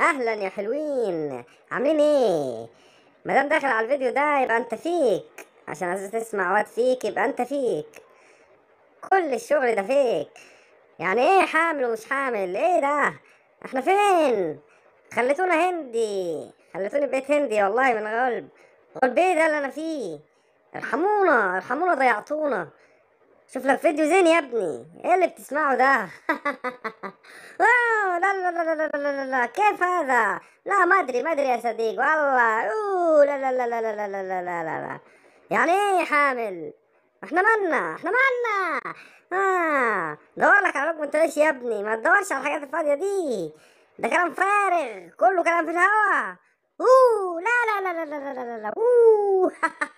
اهلا يا حلوين عاملين ايه دام داخل على الفيديو ده يبقى انت فيك عشان عايز تسمع واد فيك يبقى انت فيك كل الشغل ده فيك يعني ايه حامل ومش حامل ايه ده احنا فين خليتونا هندي خليتوني بيت هندي والله من غلب غلب ايه ده اللي انا فيه ارحمونا ارحمونا ضيعتونا شوف لك فيديو زين يا ابني ايه اللي بتسمعه ده لا لا لا لا لا لا لا كيف هذا لا ما ادري ما ادري يا صديق والله اوه لا لا لا لا لا لا لا لا لا لا يعني ايه حامل احنا مالنا احنا مالنا اه لك على انت ليش يا ابني ما تدورش على الحاجات الفاضية دي ده كلام فارغ كله كلام في الهواء اوه لا لا لا لا لا لا لا اوه